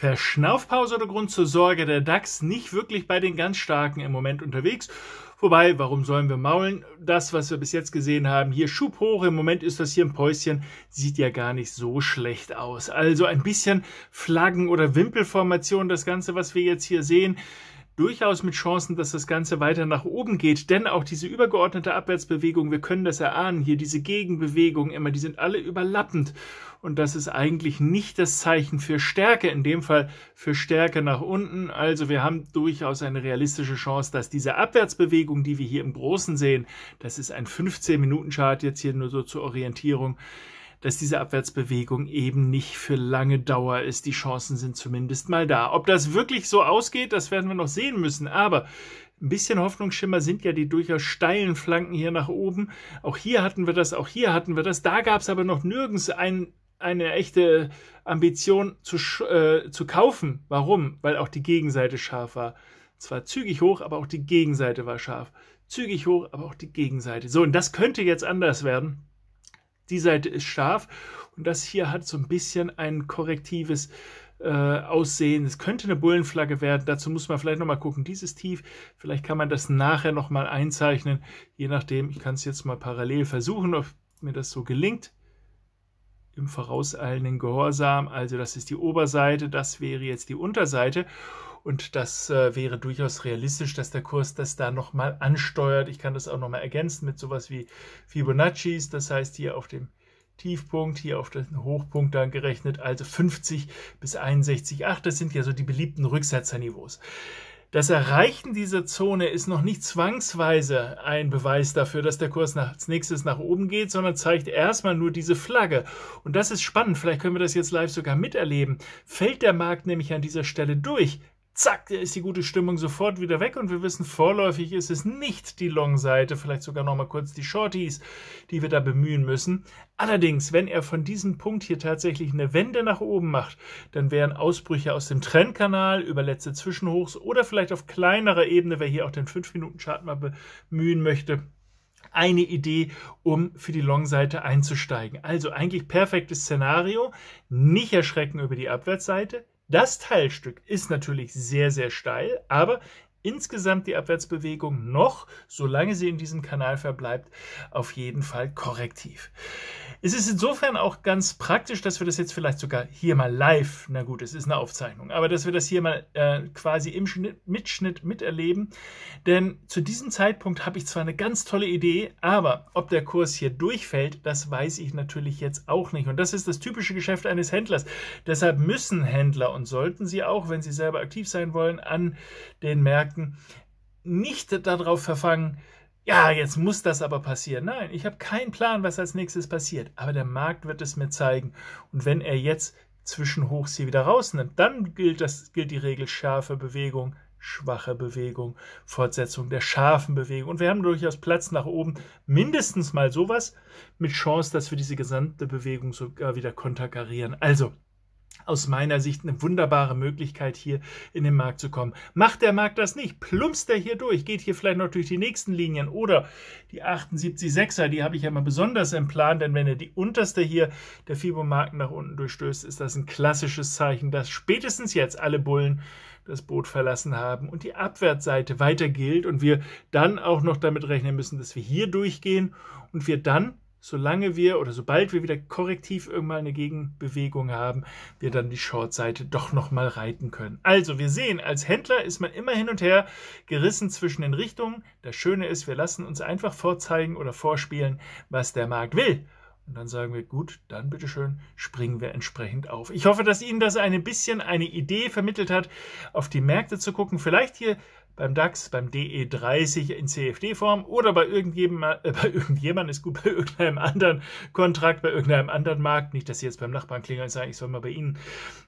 Verschnaufpause oder Grund zur Sorge, der DAX nicht wirklich bei den ganz Starken im Moment unterwegs. Wobei, warum sollen wir maulen? Das, was wir bis jetzt gesehen haben, hier Schub hoch, im Moment ist das hier ein Päuschen, sieht ja gar nicht so schlecht aus. Also ein bisschen Flaggen- oder Wimpelformation, das Ganze, was wir jetzt hier sehen durchaus mit Chancen, dass das Ganze weiter nach oben geht, denn auch diese übergeordnete Abwärtsbewegung, wir können das erahnen, hier diese Gegenbewegungen immer, die sind alle überlappend und das ist eigentlich nicht das Zeichen für Stärke, in dem Fall für Stärke nach unten. Also wir haben durchaus eine realistische Chance, dass diese Abwärtsbewegung, die wir hier im Großen sehen, das ist ein 15-Minuten-Chart jetzt hier nur so zur Orientierung, dass diese Abwärtsbewegung eben nicht für lange Dauer ist. Die Chancen sind zumindest mal da. Ob das wirklich so ausgeht, das werden wir noch sehen müssen. Aber ein bisschen Hoffnungsschimmer sind ja die durchaus steilen Flanken hier nach oben. Auch hier hatten wir das, auch hier hatten wir das. Da gab es aber noch nirgends ein, eine echte Ambition zu, äh, zu kaufen. Warum? Weil auch die Gegenseite scharf war. Zwar zügig hoch, aber auch die Gegenseite war scharf. Zügig hoch, aber auch die Gegenseite. So, und das könnte jetzt anders werden die Seite ist scharf und das hier hat so ein bisschen ein korrektives äh, Aussehen. Es könnte eine Bullenflagge werden, dazu muss man vielleicht nochmal gucken. Dieses Tief, vielleicht kann man das nachher nochmal einzeichnen, je nachdem. Ich kann es jetzt mal parallel versuchen, ob mir das so gelingt im vorauseilenden Gehorsam. Also das ist die Oberseite, das wäre jetzt die Unterseite. Und das äh, wäre durchaus realistisch, dass der Kurs das da nochmal ansteuert. Ich kann das auch nochmal ergänzen mit sowas wie Fibonaccis. Das heißt, hier auf dem Tiefpunkt, hier auf den Hochpunkt dann gerechnet, also 50 bis 61,8. Das sind ja so die beliebten Rücksetzerniveaus. Das Erreichen dieser Zone ist noch nicht zwangsweise ein Beweis dafür, dass der Kurs nach, als nächstes nach oben geht, sondern zeigt erstmal nur diese Flagge. Und das ist spannend, vielleicht können wir das jetzt live sogar miterleben. Fällt der Markt nämlich an dieser Stelle durch, zack, da ist die gute Stimmung sofort wieder weg und wir wissen, vorläufig ist es nicht die Long-Seite, vielleicht sogar nochmal kurz die Shorties, die wir da bemühen müssen. Allerdings, wenn er von diesem Punkt hier tatsächlich eine Wende nach oben macht, dann wären Ausbrüche aus dem Trendkanal über letzte Zwischenhochs oder vielleicht auf kleinerer Ebene, wer hier auch den 5-Minuten-Chart mal bemühen möchte, eine Idee, um für die Long-Seite einzusteigen. Also eigentlich perfektes Szenario. Nicht erschrecken über die Abwärtsseite, das Teilstück ist natürlich sehr, sehr steil, aber insgesamt die Abwärtsbewegung noch, solange sie in diesem Kanal verbleibt, auf jeden Fall korrektiv. Es ist insofern auch ganz praktisch, dass wir das jetzt vielleicht sogar hier mal live, na gut, es ist eine Aufzeichnung, aber dass wir das hier mal äh, quasi im Schnitt, Mitschnitt miterleben. Denn zu diesem Zeitpunkt habe ich zwar eine ganz tolle Idee, aber ob der Kurs hier durchfällt, das weiß ich natürlich jetzt auch nicht. Und das ist das typische Geschäft eines Händlers. Deshalb müssen Händler und sollten sie auch, wenn sie selber aktiv sein wollen, an den Märkten Märkten nicht darauf verfangen, ja, jetzt muss das aber passieren. Nein, ich habe keinen Plan, was als nächstes passiert. Aber der Markt wird es mir zeigen. Und wenn er jetzt zwischen Hochs hier wieder rausnimmt, dann gilt, das, gilt die Regel scharfe Bewegung, schwache Bewegung, Fortsetzung der scharfen Bewegung. Und wir haben durchaus Platz nach oben, mindestens mal sowas, mit Chance, dass wir diese gesamte Bewegung sogar wieder konterkarieren. Also, aus meiner Sicht eine wunderbare Möglichkeit, hier in den Markt zu kommen. Macht der Markt das nicht, plumpst er hier durch, geht hier vielleicht noch durch die nächsten Linien oder die 78,6er, die habe ich ja mal besonders im Plan, denn wenn er die unterste hier der fibo nach unten durchstößt, ist das ein klassisches Zeichen, dass spätestens jetzt alle Bullen das Boot verlassen haben und die Abwärtsseite weiter gilt und wir dann auch noch damit rechnen müssen, dass wir hier durchgehen und wir dann solange wir oder sobald wir wieder korrektiv irgendwann eine Gegenbewegung haben, wir dann die Shortseite doch nochmal reiten können. Also wir sehen, als Händler ist man immer hin und her gerissen zwischen den Richtungen. Das Schöne ist, wir lassen uns einfach vorzeigen oder vorspielen, was der Markt will. Und dann sagen wir, gut, dann bitteschön, springen wir entsprechend auf. Ich hoffe, dass Ihnen das ein bisschen eine Idee vermittelt hat, auf die Märkte zu gucken. Vielleicht hier beim DAX, beim DE30 in CFD-Form oder bei irgendjemandem, äh, bei irgendjemandem ist gut, bei irgendeinem anderen Kontrakt, bei irgendeinem anderen Markt. Nicht, dass Sie jetzt beim Nachbarn klingeln und sagen, ich soll mal bei Ihnen.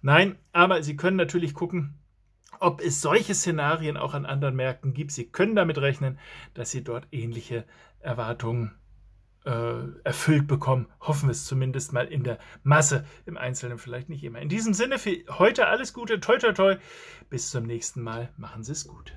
Nein, aber Sie können natürlich gucken, ob es solche Szenarien auch an anderen Märkten gibt. Sie können damit rechnen, dass Sie dort ähnliche Erwartungen haben äh, erfüllt bekommen. Hoffen wir es zumindest mal in der Masse, im Einzelnen vielleicht nicht immer. In diesem Sinne für heute alles Gute, toi toi toi, bis zum nächsten Mal, machen Sie es gut.